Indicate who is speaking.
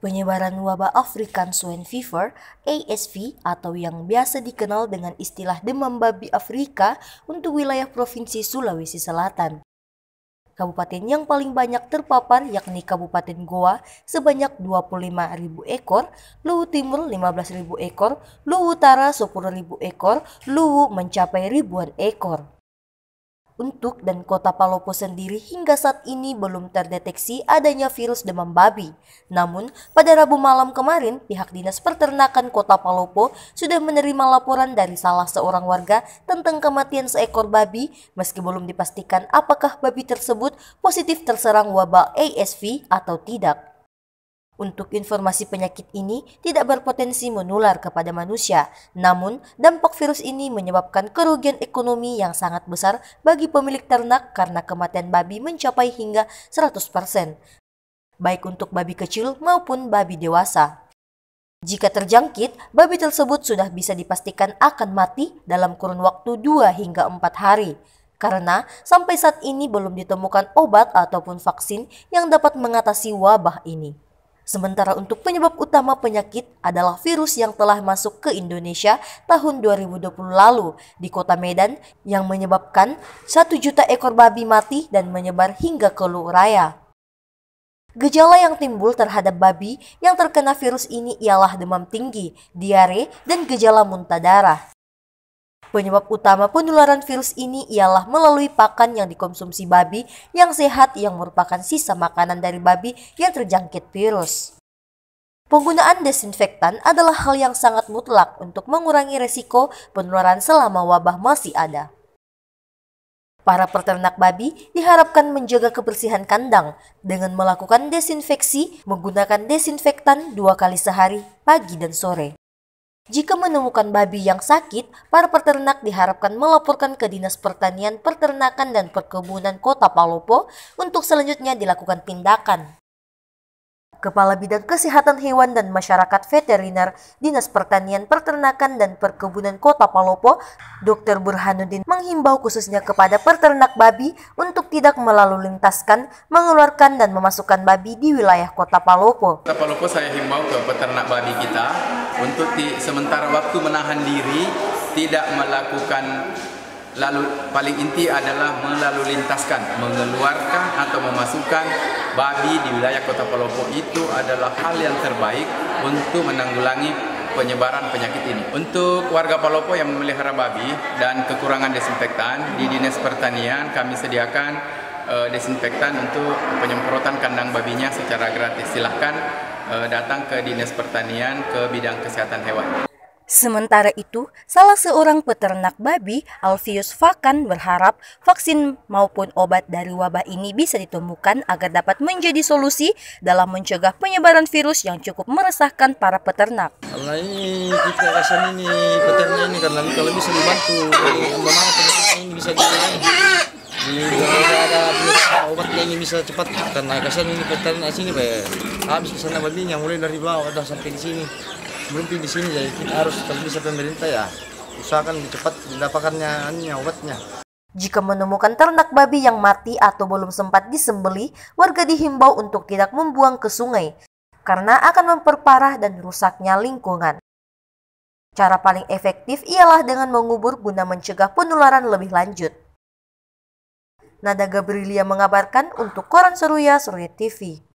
Speaker 1: Penyebaran wabah African Swine Fever (ASV) atau yang biasa dikenal dengan istilah demam babi Afrika untuk wilayah Provinsi Sulawesi Selatan. Kabupaten yang paling banyak terpapar yakni Kabupaten Goa sebanyak 25.000 ekor, Luwu Timur 15.000 ekor, Luwu Utara 10.000 ekor, Luwu mencapai ribuan ekor. Untuk dan kota Palopo sendiri hingga saat ini belum terdeteksi adanya virus demam babi. Namun, pada Rabu malam kemarin, pihak Dinas Peternakan Kota Palopo sudah menerima laporan dari salah seorang warga tentang kematian seekor babi meski belum dipastikan apakah babi tersebut positif terserang wabah ASV atau tidak. Untuk informasi penyakit ini tidak berpotensi menular kepada manusia, namun dampak virus ini menyebabkan kerugian ekonomi yang sangat besar bagi pemilik ternak karena kematian babi mencapai hingga 100%, baik untuk babi kecil maupun babi dewasa. Jika terjangkit, babi tersebut sudah bisa dipastikan akan mati dalam kurun waktu 2 hingga 4 hari karena sampai saat ini belum ditemukan obat ataupun vaksin yang dapat mengatasi wabah ini. Sementara untuk penyebab utama penyakit adalah virus yang telah masuk ke Indonesia tahun 2020 lalu di kota Medan yang menyebabkan 1 juta ekor babi mati dan menyebar hingga ke Luraya. Gejala yang timbul terhadap babi yang terkena virus ini ialah demam tinggi, diare, dan gejala muntah darah. Penyebab utama penularan virus ini ialah melalui pakan yang dikonsumsi babi yang sehat yang merupakan sisa makanan dari babi yang terjangkit virus. Penggunaan desinfektan adalah hal yang sangat mutlak untuk mengurangi resiko penularan selama wabah masih ada. Para peternak babi diharapkan menjaga kebersihan kandang dengan melakukan desinfeksi menggunakan desinfektan dua kali sehari, pagi dan sore. Jika menemukan babi yang sakit, para peternak diharapkan melaporkan ke Dinas Pertanian, Peternakan, dan Perkebunan Kota Palopo untuk selanjutnya dilakukan tindakan. Kepala Bidang Kesehatan Hewan dan Masyarakat Veteriner Dinas Pertanian Perternakan dan Perkebunan Kota Palopo, Dr. Burhanuddin menghimbau khususnya kepada peternak babi untuk tidak melalui lintaskan, mengeluarkan dan memasukkan babi di wilayah Kota Palopo.
Speaker 2: Kota Palopo saya himbau ke peternak babi kita untuk di, sementara waktu menahan diri tidak melakukan lalu paling inti adalah melalui lintaskan, mengeluarkan atau memasukkan babi di wilayah Kota Palopo itu adalah hal yang terbaik untuk menanggulangi penyebaran penyakit ini. Untuk warga Palopo yang memelihara babi dan kekurangan desinfektan di Dinas Pertanian kami sediakan uh, desinfektan untuk penyemprotan kandang babinya secara gratis. Silahkan uh, datang ke Dinas Pertanian ke bidang kesehatan hewan.
Speaker 1: Sementara itu, salah seorang peternak babi, Alvius Fakan, berharap vaksin maupun obat dari wabah ini bisa ditemukan agar dapat menjadi solusi dalam mencegah penyebaran virus yang cukup meresahkan para peternak.
Speaker 2: Karena ini kita kasihan ini peternak ini karena kalau bisa dibantu, memang peternak ini bisa dibantu.
Speaker 1: Di ada obatnya ini bisa cepat karena kasihan ini peternak sini, habis kesana babinya mulai dari bawah udah sampai di sini berhenti di sini jadi ya, kita harus kalau bisa pemerintah ya usahakan cepat mendapatkannya obatnya. Jika menemukan ternak babi yang mati atau belum sempat disembeli, warga dihimbau untuk tidak membuang ke sungai karena akan memperparah dan rusaknya lingkungan. Cara paling efektif ialah dengan mengubur guna mencegah penularan lebih lanjut. Nada Gabrielia mengabarkan untuk Koran Seruya Seruya TV.